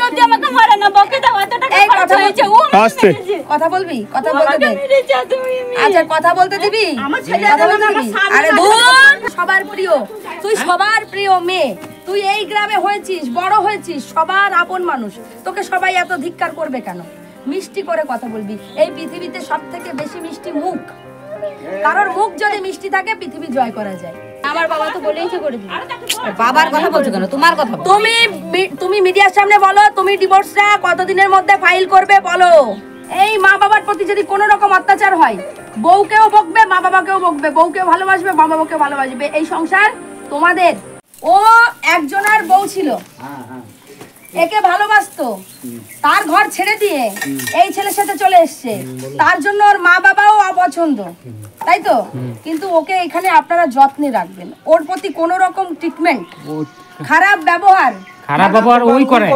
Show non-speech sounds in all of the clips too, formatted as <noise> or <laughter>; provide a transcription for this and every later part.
যদি আমাকে না বকে দাও হয়েছে ও আস্তে কথা বলবি কথা বলতে দে আচ্ছা কথা বলতে দিবি আমার ছেলে আরে সবার প্রিয় তুই হ্যাঁ? সবার প্রিয় মেয়ে তুই এই গ্রামে হয়েছিস বড় হয়েছিস সবার আপন মানুষ তোকে সবাই এত ধিক্কার করবে কেন মিষ্টি করে কথা বলবি এই পৃথিবীতে সব থেকে বেশি মিষ্টি মুখ কারোর মুখ যদি মিষ্টি থাকে পৃথিবী জয় করা যায় কতদিনের মধ্যে ফাইল করবে বলো এই মা বাবার প্রতি যদি অত্যাচার হয় বউকেও বকবে মা বাবাকেও বকবে বউকেও ভালোবাসবে মা বাবাকেও ভালোবাসবে এই সংসার তোমাদের ও একজনের বউ ছিল হ্যাঁ, হ্যাঁ। একে ভালোবাসতো তার ঘর ছেড়ে দিয়ে এই ছেলের সাথে চলে এসছে তার জন্য ওর মা বাবাও অপছন্দ তাই তো কিন্তু ওকে এখানে আপনারা যত্নে রাখবেন ওর প্রতি কোন রকম ট্রিটমেন্ট খারাপ ব্যবহার খারাপ ব্যবহার ওই করে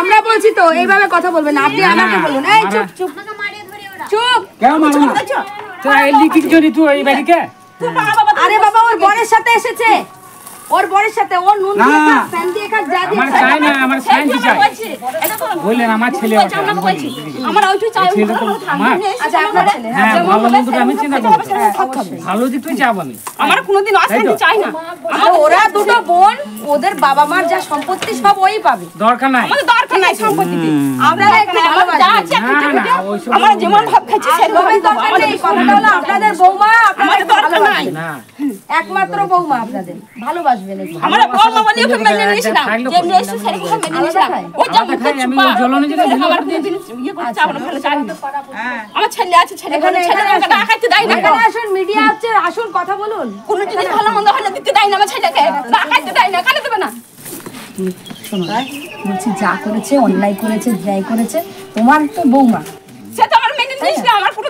আমরা বলছি তো এইভাবে কথা বলবেন আপনি আমাকে বলুন চুপ চুপ তোরা বাড়িতে আরে বাবা ওর বরের সাথে এসেছে ওর বরের সাথে ও নুন বললেন আমার ছেলে আমার ওইটু চাই আচ্ছা, হ্যাঁ, ভালো মন্দটা আমি চিন্তা করবো ভালো দিকটাই চাপ আমি আমার কোনোদিন অশান্তি চাই না আমার ওরা দুটো বোন ওদের বাবা মার যা সম্পত্তি সব ওই পাবে দরকার নাই আমাদের দরকার নাই সম্পত্তিতে আপনারা একটু ভালোবাসি আমরা যেমন ভাব খাচ্ছি সেরকম দরকার নেই কথাটা হলো আপনাদের বৌমা আপনাদের দরকার নাই একমাত্র বৌমা আপনাদের যা ইয়ে আচ্ছা। হ্যাঁ। আসুন কথা বলুন কোনো যদি ভালো মন্দ হয় দিতে দেয় না দেয় না কেন দেবে না বলছি যা করেছে অন্যায় করেছে যাই করেছে তোমার তো বৌমা সে তো আমার মেনে নিস না আমার কোনো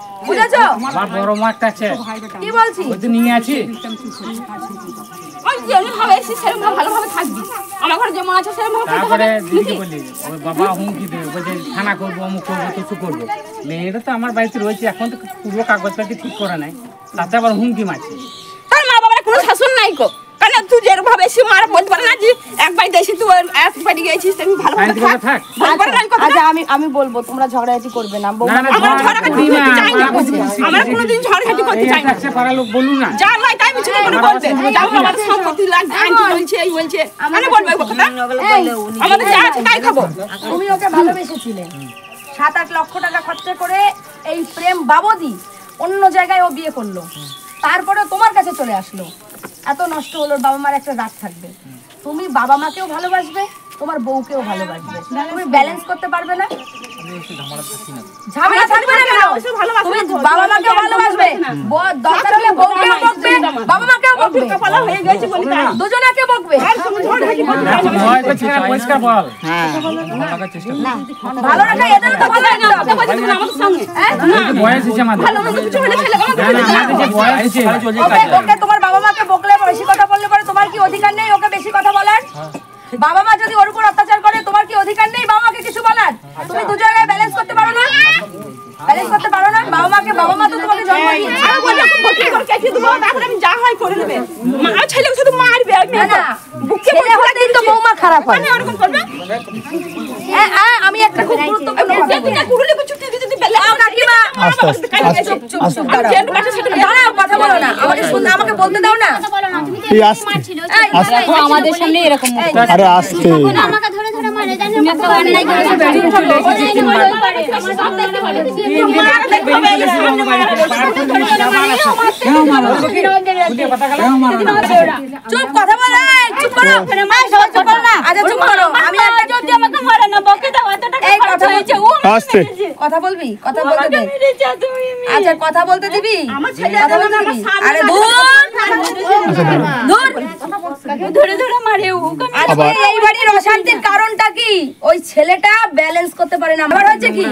আমার তারপরে বাবা হুমকি দেবে করবো করবো কিছু করবো তো আমার বাড়িতে রয়েছে এখন তো পুরো কাগজপাতি ঠিক করে নাই তাতে আবার হুমকি মারছে তার মা বাবার কোনো শাসন নাই কো এসে বলতে পারে না যে একবার একবার তুমি ভালো ভালো আচ্ছা, থাক আচ্ছা আমি আমি বলবো তোমরা ঝগড়াঝাটি করবে না আমরা ঝগড়াঝাটি করতে চাই না আমরা কোনোদিন ঝগড়াঝাটি করতে চাই না লোক বলুন না যা তাই করে বলতে যা আমার সম্পত্তি লাগবে এই বলছে আমি বলবো কথা আমাদের যা আছে তাই খাবো তুমি ওকে ভালোবেসেছিলে সাত আট লক্ষ টাকা খরচা করে এই প্রেম বাবদি অন্য জায়গায় ও বিয়ে করলো তারপরে তোমার কাছে চলে আসলো এত নষ্ট হলো বাবা মার একটা রাগ থাকবে তুমি বাবা মাকেও ভালোবাসবে তোমার বউকেও ভালোবাসবে তুমি ব্যালেন্স করতে পারবে না বাবা তোমার বাবা মাকে বকলে বেশি কথা বললে পরে তোমার কি অধিকার নেই ওকে বেশি কথা বলার হ্যাঁ। বাবা মা যদি ওর উপর অত্যাচার করে তোমার কি অধিকার নেই বাবা তুমি দু জায়গায় ব্যালেন্স করতে পারো না ব্যালেন্স করতে পারো না বাবা মাকে বাবা মা তো তোমাকে জন্ম হ্যাঁ। দিয়েছে করে দেবো আমি যা হয় করে নেবে মা ছেলে শুধু মারবে আমি না বুকে হলে খারাপ হয় আমি এরকম করব হ্যাঁ, হ্যাঁ আমি একটা খুব গুরুত্বপূর্ণ কথা বলি তুমি কুড়ুলে দিতে দিতে কি মা আস্তে আস্তে চুপ চুপ চুপ দাঁড়াও কথা বলো না আমাকে শুন আমাকে বলতে দাও না আমাদের সামনে এরকম আরে আস্তে চুপ কথা বলে চুপ করো চুপ করো না আচ্ছা চুপ করো আমি একটা যদি আমাকে মরে না বকে কথা বলবি কথা বলতে দে আচ্ছা কথা বলতে দিবি কথা বলতে দিবি আরে দূর দূর আচ্ছা, অশান্তির কারণটা কি ওই ছেলেটা ব্যালেন্স করতে পারে কি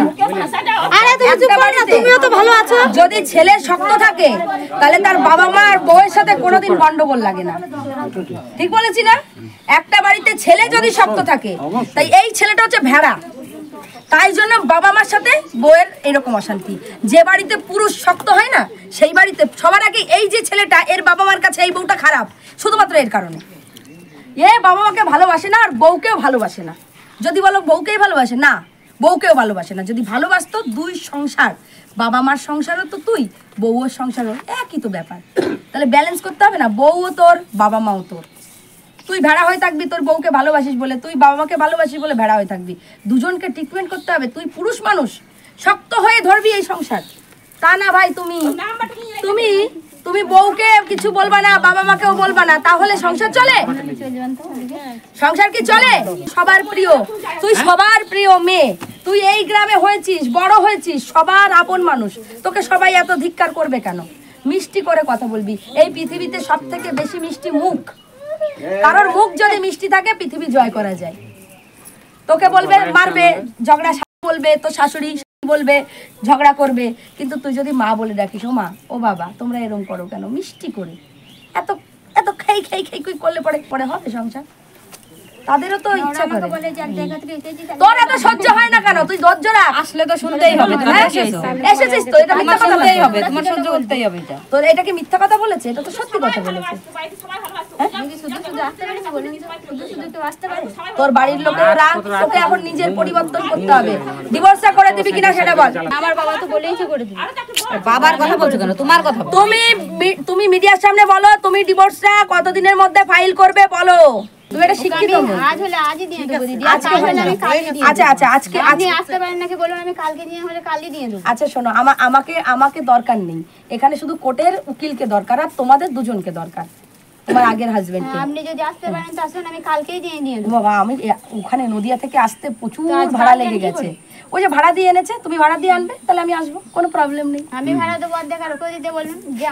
তুমিও তো ভালো আছো যদি ছেলে শক্ত থাকে তাহলে তার বাবা মা আর বউয়ের সাথে কোনোদিন গন্ডগোল লাগে না ঠিক বলেছি না একটা বাড়িতে ছেলে যদি শক্ত থাকে তাই এই ছেলেটা হচ্ছে ভেড়া তাই জন্য বাবা মার সাথে বউয়ের এরকম অশান্তি যে বাড়িতে পুরুষ শক্ত হয় না সেই বাড়িতে সবার আগে এই যে ছেলেটা এর বাবা মার কাছে এই বউটা খারাপ শুধুমাত্র এর কারণে এ বাবা মাকে ভালোবাসে না আর বউকেও ভালোবাসে না যদি বলো বউকেই ভালোবাসে না বউকেও ভালোবাসে না যদি ভালোবাসতো দুই সংসার বাবা মার সংসারও তো তুই বউয়ের সংসারও একই তো ব্যাপার তাহলে ব্যালেন্স করতে হবে না বউও তোর বাবা মাও তোর তুই ভেড়া হয়ে থাকবি তোর বউকে ভালোবাসিস বলে তুই বাবা মাকে ভালোবাসিস বলে ভেড়া হয়ে থাকবি দুজনকে ট্রিটমেন্ট করতে হবে তুই পুরুষ মানুষ শক্ত হয়ে ধরবি এই সংসার তা না ভাই তুমি তুমি তুমি বউকে কিছু বলবা না বাবা মাকেও বলবা না তাহলে সংসার চলে সংসার কি চলে সবার প্রিয় তুই সবার প্রিয় মেয়ে তুই এই গ্রামে হয়েছিস বড় হয়েছিস সবার আপন মানুষ তোকে সবাই এত ধিক্কার করবে কেন মিষ্টি করে কথা বলবি এই পৃথিবীতে সব থেকে বেশি মিষ্টি মুখ হ্যাঁ। কারোর মুখ যদি মিষ্টি থাকে পৃথিবী জয় করা যায় তোকে বলবে মারবে ঝগড়া বলবে তো শাশুড়ি বলবে ঝগড়া করবে কিন্তু তুই যদি মা বলে ডাকিস ও মা ও বাবা তোমরা এরম করো কেন মিষ্টি করে এত এত খাই খাই খাই করলে পরে পরে হবে সংসার তোর বাড়ির লোকেরা তোকে এখন নিজের পরিবর্তন করতে হবে ডিভোর্স করে দিবি কিনা সেটা বল আমার বাবা তো বলেই তো করে দিবি বাবার কথা বলছো কেন তোমার কথা তুমি তুমি মিডিয়ার সামনে বলো তুমি ডিভোর্সটা কতদিনের মধ্যে ফাইল করবে বলো আচ্ছা, এখানে শুধু কোর্টের দরকার আর তোমাদের দুজনকে দরকার তোমার আগের হাজবেন্ড আপনি যদি আসতে পারেন আমি কালকেই দিয়ে বাবা আমি ওখানে নদিয়া থেকে আসতে প্রচুর ভাড়া লেগে গেছে ওই যে ভাড়া দিয়ে এনেছে তুমি ভাড়া দিয়ে আনবে তাহলে আমি আসবো কোনো প্রবলেম নেই আমি ভাড়া দেবো অর্ধেক আর দিতে বলুন যে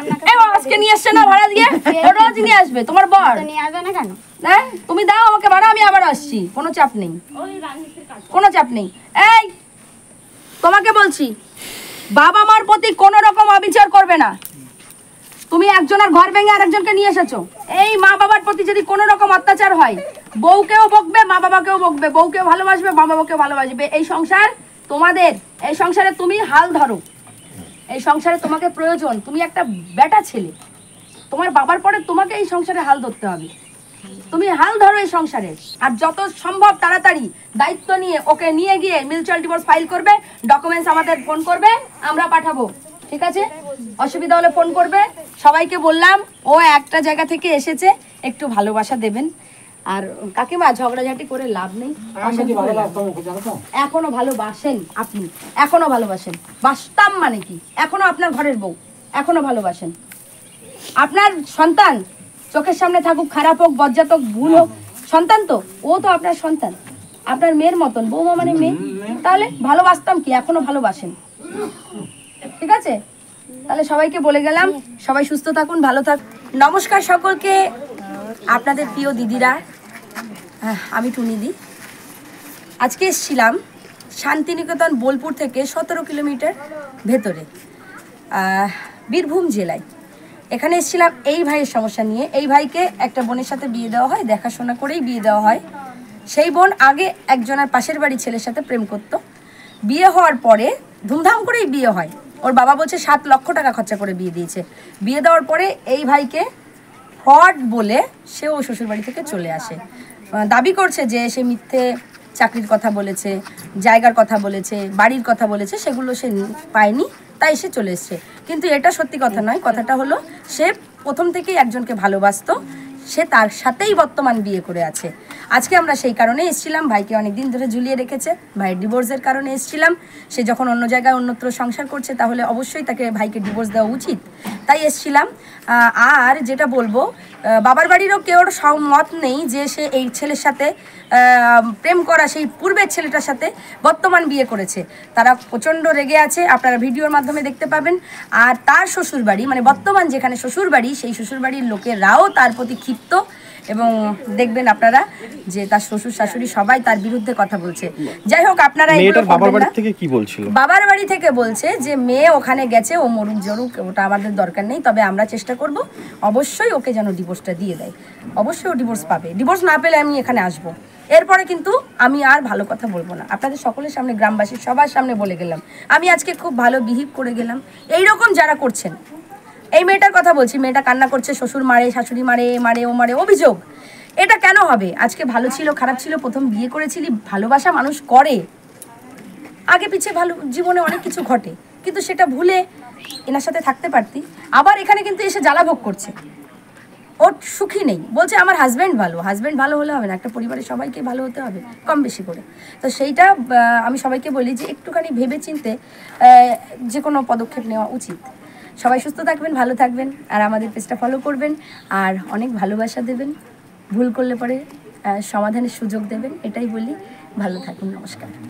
আজকে নিয়ে আসছে না ভাড়া দিয়ে <laughs> আসবে তোমার বর নিয়ে আসবে না কেন হ্যাঁ তুমি দাও আমাকে বাড়া আমি আবার আসছি কোনো চাপ নেই কোনো চাপ নেই এই তোমাকে বলছি বাবা মার প্রতি কোনো রকম অবিচার করবে না তুমি একজনের ঘর ভেঙে আরেকজনকে নিয়ে এসেছো এই মা বাবার প্রতি যদি কোনো রকম অত্যাচার হয় বউকেও বকবে মা বাবাকেও বকবে বউকেও ভালোবাসবে মা বাবাকেও ভালোবাসবে এই সংসার তোমাদের এই সংসারে তুমি হাল ধরো এই সংসারে তোমাকে প্রয়োজন তুমি একটা বেটা ছেলে তোমার বাবার পরে তোমাকে এই সংসারে হাল ধরতে হবে তুমি হাল ধরো এই সংসারে আর যত সম্ভব তাড়াতাড়ি দায়িত্ব নিয়ে ওকে নিয়ে গিয়ে মিউচুয়াল ডিভোর্স ফাইল করবে ডকুমেন্টস আমাদের ফোন করবে আমরা পাঠাবো ঠিক আছে অসুবিধা হলে ফোন করবে সবাইকে বললাম ও একটা জায়গা থেকে এসেছে একটু ভালোবাসা দেবেন আর কাকিমা ঝগড়াঝাটি করে লাভ নেই এখনো ভালোবাসেন আপনি এখনো ভালোবাসেন বাসতাম মানে কি এখনো আপনার ঘরের বউ এখনো ভালোবাসেন আপনার সন্তান চোখের সামনে থাকুক খারাপ হোক বজ্জাতক ভুল হোক সন্তান তো ও তো আপনার সন্তান আপনার মেয়ের মতন বৌমা মানে মেয়ে তাহলে ভালোবাসতাম কি এখনো ভালোবাসেন ঠিক আছে তাহলে সবাইকে বলে গেলাম সবাই সুস্থ থাকুন ভালো থাক নমস্কার সকলকে আপনাদের প্রিয় দিদিরা আমি টুনিদি আজকে এসছিলাম শান্তিনিকেতন বোলপুর থেকে সতেরো কিলোমিটার ভেতরে বীরভূম জেলায় এখানে এসেছিলাম এই ভাইয়ের সমস্যা নিয়ে এই ভাইকে একটা বোনের সাথে বিয়ে দেওয়া হয় দেখাশোনা করেই বিয়ে দেওয়া হয় সেই বোন আগে একজনের পাশের বাড়ির ছেলের সাথে প্রেম করত বিয়ে হওয়ার পরে ধুমধাম করেই বিয়ে হয় ওর বাবা বলছে সাত লক্ষ টাকা খরচা করে বিয়ে দিয়েছে বিয়ে দেওয়ার পরে এই ভাইকে ফ্রড বলে ও শ্বশুর বাড়ি থেকে চলে আসে দাবি করছে যে সে মিথ্যে চাকরির কথা বলেছে জায়গার কথা বলেছে বাড়ির কথা বলেছে সেগুলো সে পায়নি তাই সে চলে এসছে কিন্তু এটা সত্যি কথা নয় কথাটা হলো সে প্রথম থেকেই একজনকে ভালোবাসতো সে তার সাথেই বর্তমান বিয়ে করে আছে আজকে আমরা সেই কারণে এসেছিলাম ভাইকে অনেকদিন ধরে ঝুলিয়ে রেখেছে ভাইয়ের ডিভোর্সের কারণে এসেছিলাম সে যখন অন্য জায়গায় অন্যত্র সংসার করছে তাহলে অবশ্যই তাকে ভাইকে ডিভোর্স দেওয়া উচিত তাই এসছিলাম আর যেটা বলবো বাবার বাড়িরও কেউ মত নেই যে সে এই ছেলের সাথে প্রেম করা সেই পূর্বের ছেলেটার সাথে বর্তমান বিয়ে করেছে তারা প্রচণ্ড রেগে আছে আপনারা ভিডিওর মাধ্যমে দেখতে পাবেন আর তার শ্বশুরবাড়ি মানে বর্তমান যেখানে শ্বশুরবাড়ি সেই শ্বশুরবাড়ির লোকেরাও তার প্রতি ক্ষিপ্ত এবং দেখবেন আপনারা যে তার শ্বশুর শাশুড়ি সবাই তার বিরুদ্ধে কথা বলছে যাই হোক আপনারা বাবার বাড়ি থেকে বলছে যে মেয়ে ওখানে গেছে ও মরুক জরুক ওটা আমাদের দরকার নেই তবে আমরা চেষ্টা করব অবশ্যই ওকে যেন ডিভোর্সটা দিয়ে দেয় অবশ্যই ও ডিভোর্স পাবে ডিভোর্স না পেলে আমি এখানে আসবো এরপরে কিন্তু আমি আর ভালো কথা বলবো না আপনাদের সকলের সামনে গ্রামবাসীর সবার সামনে বলে গেলাম আমি আজকে খুব ভালো বিহিভ করে গেলাম এই রকম যারা করছেন এই মেয়েটার কথা বলছি মেয়েটা কান্না করছে শ্বশুর মারে শাশুড়ি মারে মারে ও মারে অভিযোগ এটা কেন হবে আজকে ভালো ছিল খারাপ ছিল প্রথম বিয়ে করেছিলি ভালোবাসা মানুষ করে আগে পিছিয়ে ভালো জীবনে অনেক কিছু ঘটে কিন্তু সেটা ভুলে এনার সাথে থাকতে পারতি আবার এখানে কিন্তু এসে জ্বালাভোগ করছে ওর সুখী নেই বলছে আমার হাজব্যান্ড ভালো হাজব্যান্ড ভালো হলে হবে না একটা পরিবারের সবাইকে ভালো হতে হবে কম বেশি করে তো সেইটা আমি সবাইকে বলি যে একটুখানি ভেবে চিনতে যে কোনো পদক্ষেপ নেওয়া উচিত সবাই সুস্থ থাকবেন ভালো থাকবেন আর আমাদের পেজটা ফলো করবেন আর অনেক ভালোবাসা দেবেন ভুল করলে পরে সমাধানের সুযোগ দেবেন এটাই বলি ভালো থাকুন নমস্কার